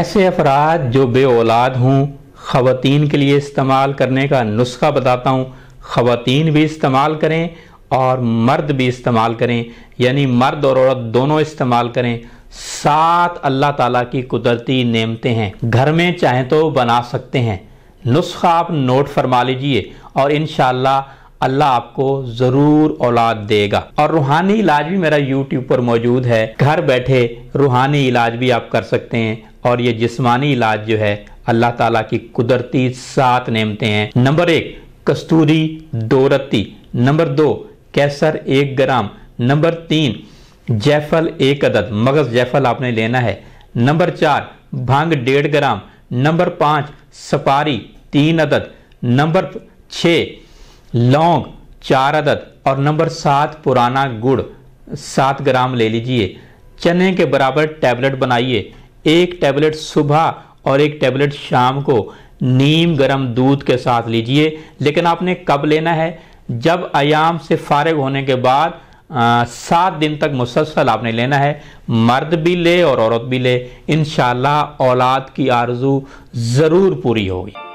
ऐसे अफराद जो बे औलाद हों ख़वान के लिए इस्तेमाल करने का नुस्खा बताता हूँ ख़वान भी इस्तेमाल करें और मर्द भी इस्तेमाल करें यानी मर्द और औरत दोनों इस्तेमाल करें सात अल्लाह ताला की कुदरती नेमतें हैं घर में चाहें तो बना सकते हैं नुस्खा आप नोट फरमा लीजिए और इन अल्लाह आपको जरूर औलाद देगा और रूहानी इलाज भी मेरा यूट्यूब पर मौजूद है घर बैठे रूहानी इलाज भी आप कर सकते हैं और ये जिस्मानी इलाज जो है अल्लाह ताला की कुदरती सात नेमते हैं नंबर एक कस्तूरी दो रत्ती नंबर दो कैसर एक ग्राम नंबर तीन जैफल एक अदद मगज जैफल आपने लेना है नंबर चार भांग डेढ़ ग्राम नंबर पाँच सपारी तीन अदद नंबर छह लौंग चार अदद और नंबर सात पुराना गुड़ सात ग्राम ले लीजिए चने के बराबर टैबलेट बनाइए एक टैबलेट सुबह और एक टैबलेट शाम को नीम गरम दूध के साथ लीजिए लेकिन आपने कब लेना है जब आयाम से फारग होने के बाद सात दिन तक मुसलसल आपने लेना है मर्द भी ले और औरत भी ले इन औलाद की आरजू ज़रूर पूरी होगी